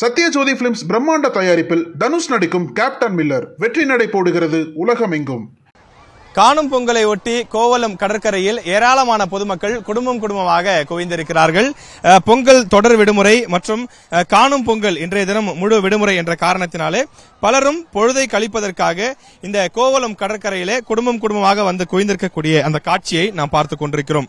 Sathyajothi films பிரம்மாண்ட தயாரிப்பில் தனுஷ் நடிக்கும் கேப்டன் மில்லர் வெற்றி நடை போடுகிறது உலகமெங்கும் காணும் பொங்கலை ஒட்டி கோவலம் கடற்கரையில் ஏராளமான பொதுமக்கள் குடும்பம் குடும்பமாக குவிந்திருக்கிறார்கள் பொங்கல் தொடர் விடுமுறை மற்றும் காணும் பொங்கல் இன்றைய தினம் முழு விடுமுறை என்ற காரணத்தினாலே பலரும் பொழுதை கழிப்பதற்காக இந்த கோவலம் கடற்கரையிலே குடும்பம் குடும்பமாக வந்து குவிந்திருக்கக்கூடிய அந்த காட்சியை நாம் பார்த்து கொண்டிருக்கிறோம்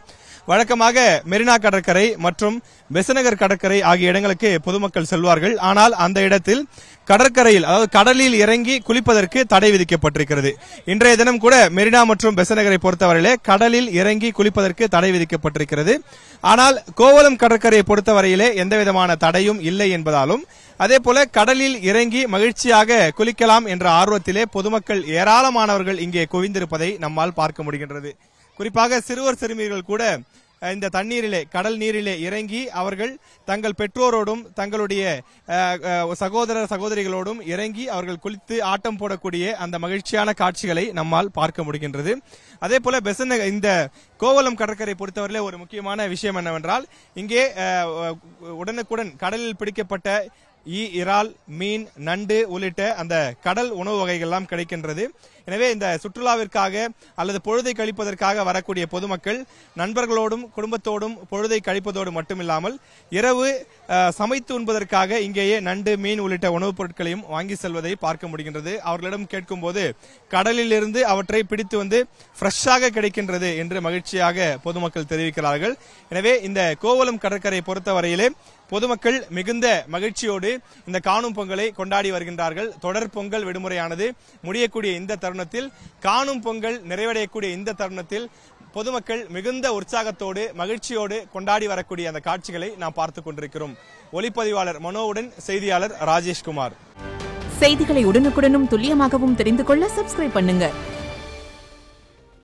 வழக்கமாக மெரினா கடற்கரை மற்றும் பெசநகர் கடற்கரை ஆகிய இடங்களுக்கு பொதுமக்கள் செல்வார்கள் ஆனால் அந்த இடத்தில் கடற்கரையில் அதாவது கடலில் இறங்கி குளிப்பதற்கு தடை விதிக்கப்பட்டிருக்கிறது இன்றைய தினம் கூட மெரினா மற்றும் பெசநகரை பொறுத்தவரையிலே கடலில் இறங்கி குளிப்பதற்கு தடை விதிக்கப்பட்டிருக்கிறது ஆனால் கோவலம் கடற்கரையை பொறுத்தவரையிலே எந்தவிதமான தடையும் இல்லை என்பதாலும் அதே போல கடலில் இறங்கி மகிழ்ச்சியாக குளிக்கலாம் என்ற ஆர்வத்திலே பொதுமக்கள் ஏராளமானவர்கள் இங்கே குவிந்திருப்பதை நம்மால் பார்க்க முடிகின்றது குறிப்பாக சிறுவர் சிறுமிகள் கூட இந்த தண்ணீரிலே கடல் நீரிலே இறங்கி அவர்கள் தங்கள் பெற்றோரோடும் தங்களுடைய சகோதர சகோதரிகளோடும் இறங்கி அவர்கள் குளித்து ஆட்டம் போடக்கூடிய அந்த மகிழ்ச்சியான காட்சிகளை நம்மால் பார்க்க முடிகின்றது அதே போல பெசன் இந்த கோவலம் கடற்கரை பொறுத்தவரையிலே ஒரு முக்கியமான விஷயம் என்னவென்றால் இங்கே உடனுக்குடன் கடலில் பிடிக்கப்பட்ட ஈ இறால் மீன் நண்டு உள்ளிட்ட அந்த கடல் உணவு வகைகள்லாம் கிடைக்கின்றது எனவே இந்த சுற்றுலாவிற்காக அல்லது பொழுதை கழிப்பதற்காக வரக்கூடிய பொதுமக்கள் நண்பர்களோடும் குடும்பத்தோடும் பொழுதை கழிப்பதோடு மட்டுமில்லாமல் இரவு சமைத்து உண்பதற்காக இங்கேயே நண்டு மீன் உள்ளிட்ட உணவுப் பொருட்களையும் வாங்கி செல்வதை பார்க்க முடிகின்றது அவர்களிடம் கேட்கும்போது இருந்து அவற்றை பிடித்து வந்து ஃப்ரெஷ்ஷாக கிடைக்கின்றது என்று மகிழ்ச்சியாக பொதுமக்கள் தெரிவிக்கிறார்கள் எனவே இந்த கோவலம் கடற்கரை பொறுத்தவரையிலே பொதுமக்கள் மிகுந்த மகிழ்ச்சியோடு இந்த காணும் பொங்கலை கொண்டாடி வருகின்றார்கள் தொடர் பொங்கல் விடுமுறையானது முடியக்கூடிய இந்த தருணம் தருணத்தில் காணும் பொங்கல் நிறைவடையக்கூடிய இந்த தருணத்தில் பொதுமக்கள் மிகுந்த உற்சாகத்தோடு மகிழ்ச்சியோடு கொண்டாடி வரக்கூடிய அந்த காட்சிகளை நாம் பார்த்துக் கொண்டிருக்கிறோம் ஒளிப்பதிவாளர் மனோவுடன் செய்தியாளர் ராஜேஷ்குமார் செய்திகளை உடனுக்குடனும் துல்லியமாகவும் தெரிந்து கொள்ள சப்ஸ்கிரைப் பண்ணுங்க